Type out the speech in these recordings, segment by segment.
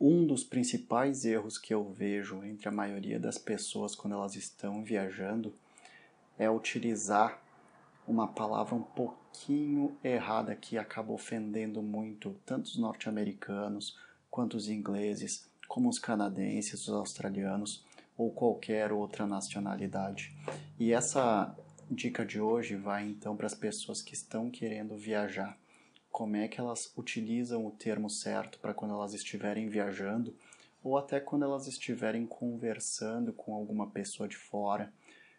Um dos principais erros que eu vejo entre a maioria das pessoas quando elas estão viajando é utilizar uma palavra um pouquinho errada que acaba ofendendo muito tanto os norte-americanos quanto os ingleses, como os canadenses, os australianos ou qualquer outra nacionalidade. E essa dica de hoje vai então para as pessoas que estão querendo viajar como é que elas utilizam o termo certo para quando elas estiverem viajando ou até quando elas estiverem conversando com alguma pessoa de fora,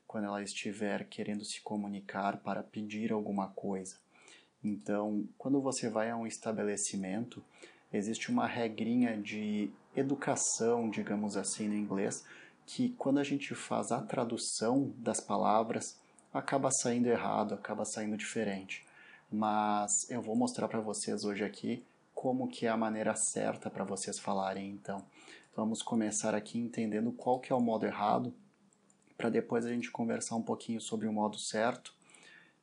quando ela estiver querendo se comunicar para pedir alguma coisa. Então, quando você vai a um estabelecimento, existe uma regrinha de educação, digamos assim, no inglês, que quando a gente faz a tradução das palavras, acaba saindo errado, acaba saindo diferente mas eu vou mostrar para vocês hoje aqui como que é a maneira certa para vocês falarem então. Vamos começar aqui entendendo qual que é o modo errado, para depois a gente conversar um pouquinho sobre o modo certo.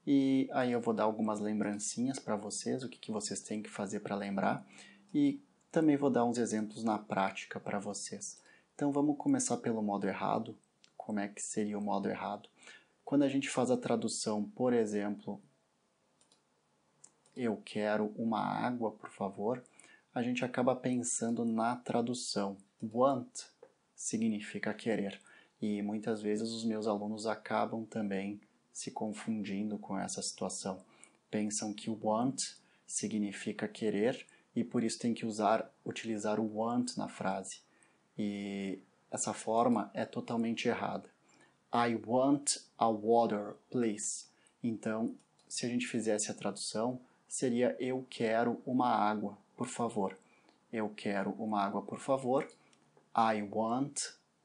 E aí eu vou dar algumas lembrancinhas para vocês, o que, que vocês têm que fazer para lembrar, e também vou dar uns exemplos na prática para vocês. Então vamos começar pelo modo errado. Como é que seria o modo errado? Quando a gente faz a tradução, por exemplo, eu quero uma água, por favor, a gente acaba pensando na tradução. Want significa querer. E muitas vezes os meus alunos acabam também se confundindo com essa situação. Pensam que want significa querer e por isso tem que usar utilizar o want na frase. E essa forma é totalmente errada. I want a water, please. Então, se a gente fizesse a tradução, seria eu quero uma água, por favor. Eu quero uma água, por favor. I want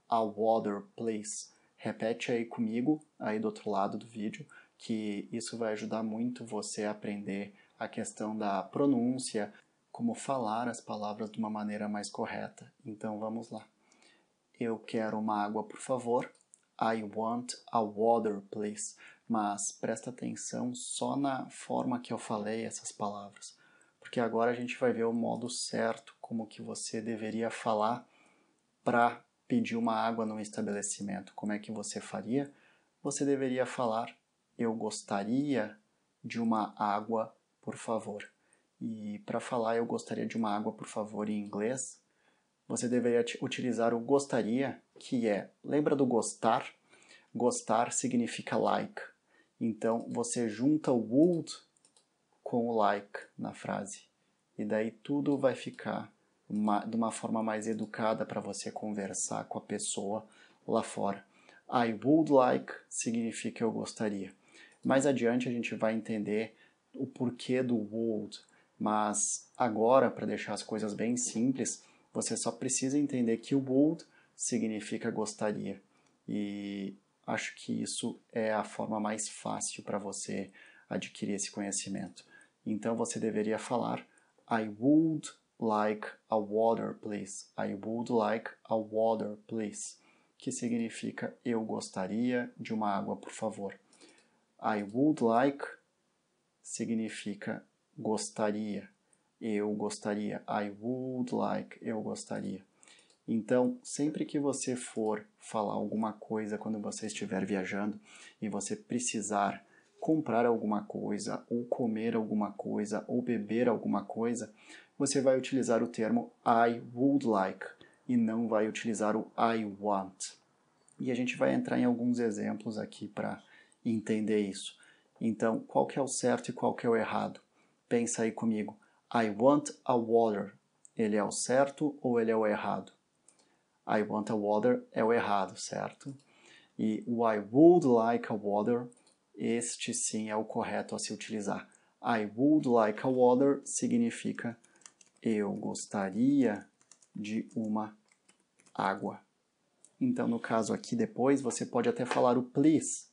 a water, please. Repete aí comigo, aí do outro lado do vídeo, que isso vai ajudar muito você a aprender a questão da pronúncia, como falar as palavras de uma maneira mais correta. Então vamos lá. Eu quero uma água, por favor. I want a water, please. Mas presta atenção só na forma que eu falei essas palavras, porque agora a gente vai ver o modo certo como que você deveria falar para pedir uma água num estabelecimento. Como é que você faria? Você deveria falar: "Eu gostaria de uma água, por favor". E para falar "eu gostaria de uma água, por favor" em inglês, você deveria utilizar o gostaria, que é, lembra do gostar? Gostar significa like. Então você junta o would com o like na frase. E daí tudo vai ficar uma, de uma forma mais educada para você conversar com a pessoa lá fora. I would like significa eu gostaria. Mais adiante a gente vai entender o porquê do would, mas agora, para deixar as coisas bem simples, você só precisa entender que o would significa gostaria. E acho que isso é a forma mais fácil para você adquirir esse conhecimento. Então você deveria falar I would like a water, please. I would like a water, please. Que significa eu gostaria de uma água, por favor. I would like significa gostaria eu gostaria, I would like, eu gostaria. Então, sempre que você for falar alguma coisa quando você estiver viajando e você precisar comprar alguma coisa, ou comer alguma coisa, ou beber alguma coisa, você vai utilizar o termo I would like e não vai utilizar o I want. E a gente vai entrar em alguns exemplos aqui para entender isso. Então, qual que é o certo e qual que é o errado? Pensa aí comigo. I want a water. Ele é o certo ou ele é o errado? I want a water é o errado, certo? E o I would like a water, este sim é o correto a se utilizar. I would like a water significa eu gostaria de uma água. Então, no caso aqui depois, você pode até falar o please.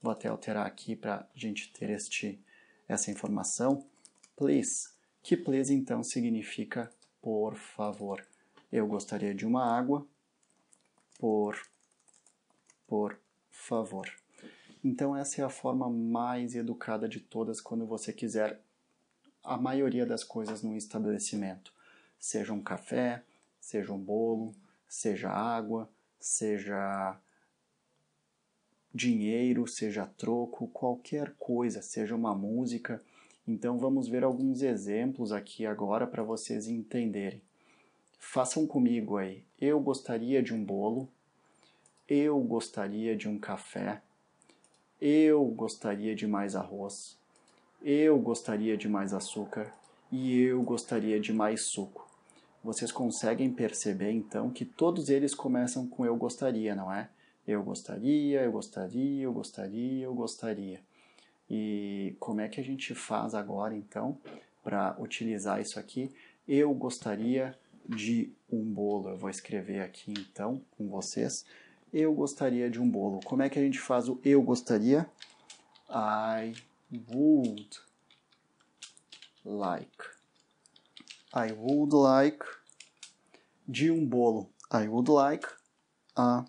Vou até alterar aqui para a gente ter este, essa informação. Please, que please então significa por favor. Eu gostaria de uma água, por, por favor. Então, essa é a forma mais educada de todas quando você quiser a maioria das coisas num estabelecimento. Seja um café, seja um bolo, seja água, seja dinheiro, seja troco, qualquer coisa, seja uma música, então vamos ver alguns exemplos aqui agora para vocês entenderem. Façam comigo aí. Eu gostaria de um bolo. Eu gostaria de um café. Eu gostaria de mais arroz. Eu gostaria de mais açúcar e eu gostaria de mais suco. Vocês conseguem perceber então que todos eles começam com eu gostaria, não é? Eu gostaria, eu gostaria, eu gostaria, eu gostaria. E como é que a gente faz agora então para utilizar isso aqui? Eu gostaria de um bolo. Eu vou escrever aqui então com vocês. Eu gostaria de um bolo. Como é que a gente faz o eu gostaria? I would like. I would like de um bolo. I would like a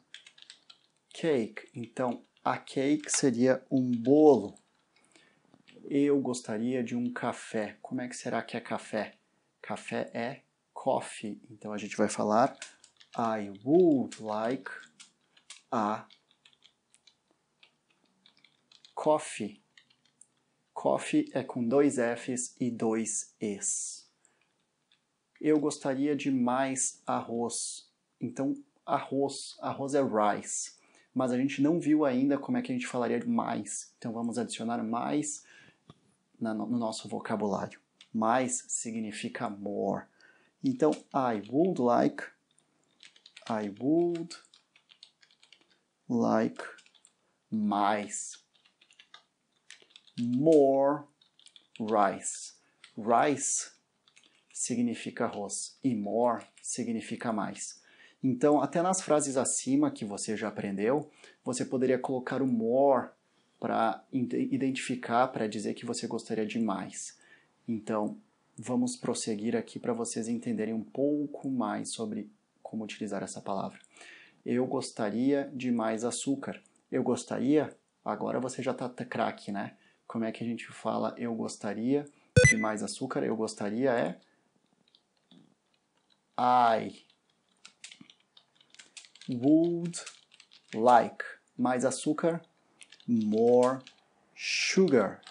cake. Então, a cake seria um bolo. Eu gostaria de um café. Como é que será que é café? Café é coffee. Então a gente vai falar I would like a coffee. Coffee é com dois F's e dois E's. Eu gostaria de mais arroz. Então, arroz, arroz é rice. Mas a gente não viu ainda como é que a gente falaria de mais. Então, vamos adicionar mais no nosso vocabulário. Mais significa more. Então, I would like, I would like mais. More rice. Rice significa arroz e more significa mais. Então, até nas frases acima que você já aprendeu, você poderia colocar o more para identificar, para dizer que você gostaria de mais. Então, vamos prosseguir aqui para vocês entenderem um pouco mais sobre como utilizar essa palavra. Eu gostaria de mais açúcar. Eu gostaria, agora você já está craque, né? Como é que a gente fala eu gostaria de mais açúcar? Eu gostaria é I would like mais açúcar more sugar.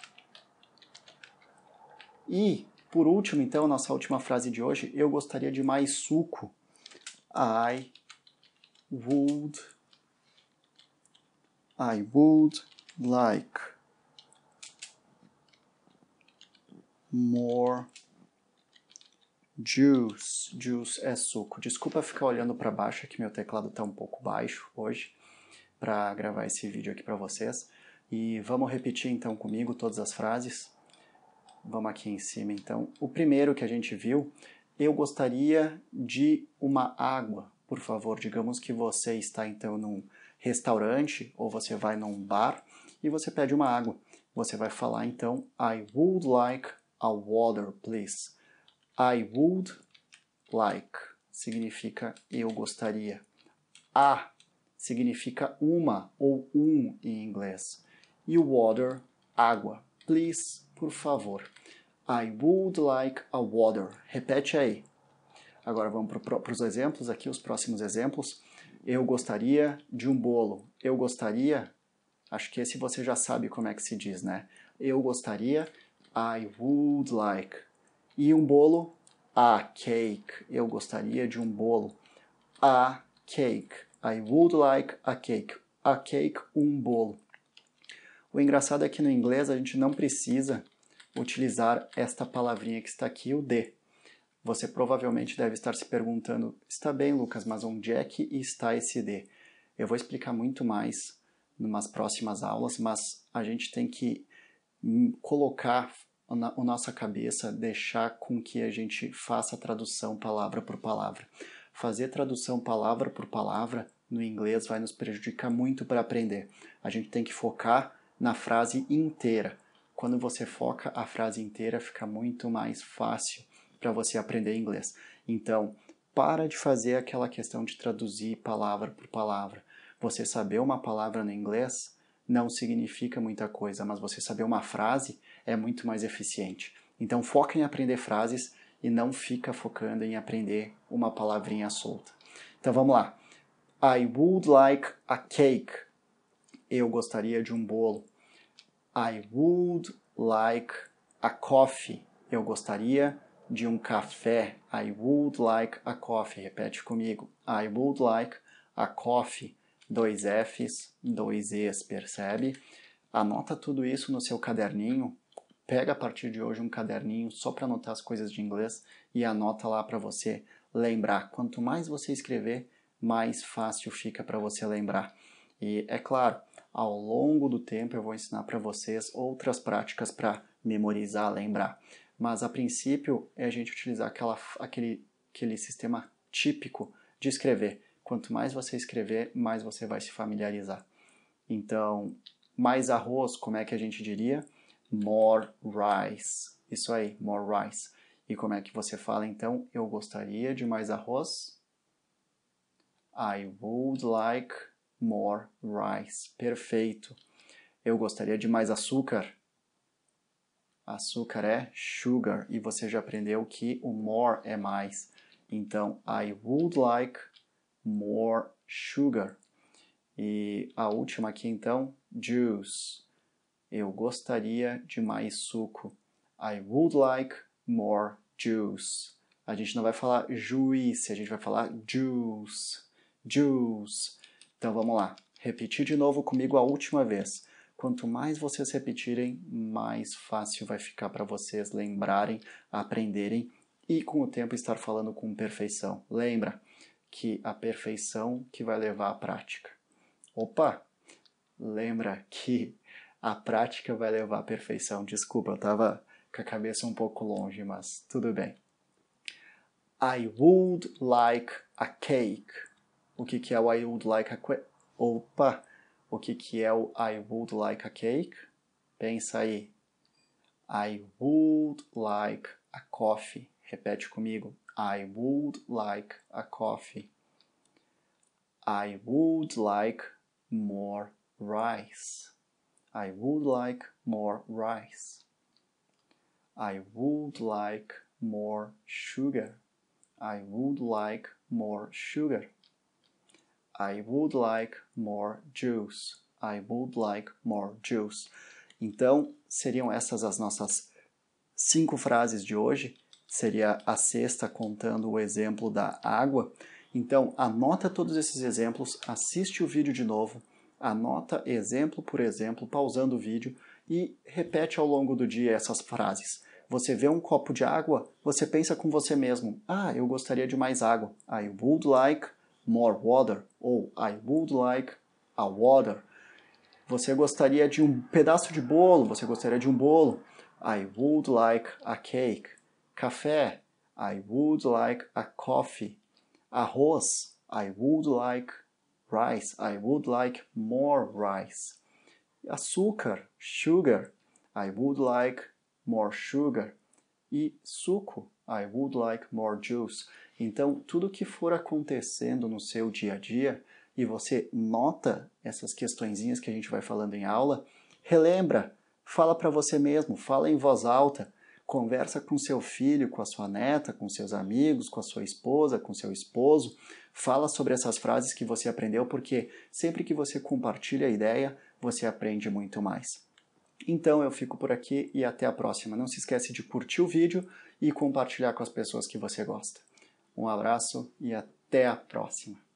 E, por último, então, nossa última frase de hoje, eu gostaria de mais suco. I would I would like more juice. Juice é suco. Desculpa ficar olhando para baixo, que meu teclado está um pouco baixo hoje para gravar esse vídeo aqui para vocês. E vamos repetir então comigo todas as frases. Vamos aqui em cima então. O primeiro que a gente viu, eu gostaria de uma água, por favor. Digamos que você está então num restaurante ou você vai num bar e você pede uma água. Você vai falar então I would like a water, please. I would like significa eu gostaria. A significa uma ou um em inglês. E water, água. Please, por favor. I would like a water. Repete aí. Agora vamos para os exemplos aqui, os próximos exemplos. Eu gostaria de um bolo. Eu gostaria, acho que esse você já sabe como é que se diz, né? Eu gostaria, I would like. E um bolo, a cake. Eu gostaria de um bolo, a cake. I would like a cake. A cake, um bolo. O engraçado é que no inglês a gente não precisa utilizar esta palavrinha que está aqui, o de. Você provavelmente deve estar se perguntando: está bem, Lucas, mas onde é que está esse de? Eu vou explicar muito mais nas próximas aulas, mas a gente tem que hum, colocar a nossa cabeça, deixar com que a gente faça a tradução palavra por palavra fazer tradução palavra por palavra no inglês vai nos prejudicar muito para aprender. A gente tem que focar na frase inteira. Quando você foca a frase inteira, fica muito mais fácil para você aprender inglês. Então, para de fazer aquela questão de traduzir palavra por palavra. Você saber uma palavra no inglês não significa muita coisa, mas você saber uma frase é muito mais eficiente. Então, foca em aprender frases e não fica focando em aprender uma palavrinha solta. Então vamos lá. I would like a cake. Eu gostaria de um bolo. I would like a coffee. Eu gostaria de um café. I would like a coffee. Repete comigo. I would like a coffee. Dois Fs, dois Es, percebe? Anota tudo isso no seu caderninho Pega a partir de hoje um caderninho só para anotar as coisas de inglês e anota lá para você lembrar. Quanto mais você escrever, mais fácil fica para você lembrar. E é claro, ao longo do tempo eu vou ensinar para vocês outras práticas para memorizar, lembrar. Mas a princípio é a gente utilizar aquela, aquele, aquele sistema típico de escrever. Quanto mais você escrever, mais você vai se familiarizar. Então, mais arroz, como é que a gente diria? more rice. Isso aí, more rice. E como é que você fala então? Eu gostaria de mais arroz. I would like more rice. Perfeito. Eu gostaria de mais açúcar. Açúcar é sugar e você já aprendeu que o more é mais. Então, I would like more sugar. E a última aqui então, juice. Eu gostaria de mais suco. I would like more juice. A gente não vai falar juice, a gente vai falar juice. Juice. Então vamos lá. Repetir de novo comigo a última vez. Quanto mais vocês repetirem, mais fácil vai ficar para vocês lembrarem, aprenderem e com o tempo estar falando com perfeição. Lembra que a perfeição que vai levar à prática. Opa! Lembra que a prática vai levar à perfeição. Desculpa, eu estava com a cabeça um pouco longe, mas tudo bem. I would like a cake. O que, que é o I would like a cake? Opa! O que, que é o I would like a cake? Pensa aí. I would like a coffee. Repete comigo. I would like a coffee. I would like more rice. I would like more rice. I would like more sugar. I would like more sugar. I would like more juice. I would like more juice. Então, seriam essas as nossas cinco frases de hoje. Seria a sexta contando o exemplo da água. Então, anota todos esses exemplos, assiste o vídeo de novo anota exemplo por exemplo, pausando o vídeo e repete ao longo do dia essas frases. Você vê um copo de água, você pensa com você mesmo: "Ah, eu gostaria de mais água. I would like more water" ou "I would like a water". Você gostaria de um pedaço de bolo, você gostaria de um bolo. I would like a cake. Café. I would like a coffee. Arroz. I would like rice. I would like more rice. Açúcar, sugar. I would like more sugar. E suco, I would like more juice. Então, tudo que for acontecendo no seu dia a dia e você nota essas questõezinhas que a gente vai falando em aula, relembra, fala para você mesmo, fala em voz alta. Conversa com seu filho, com a sua neta, com seus amigos, com a sua esposa, com seu esposo. Fala sobre essas frases que você aprendeu, porque sempre que você compartilha a ideia, você aprende muito mais. Então eu fico por aqui e até a próxima. Não se esquece de curtir o vídeo e compartilhar com as pessoas que você gosta. Um abraço e até a próxima.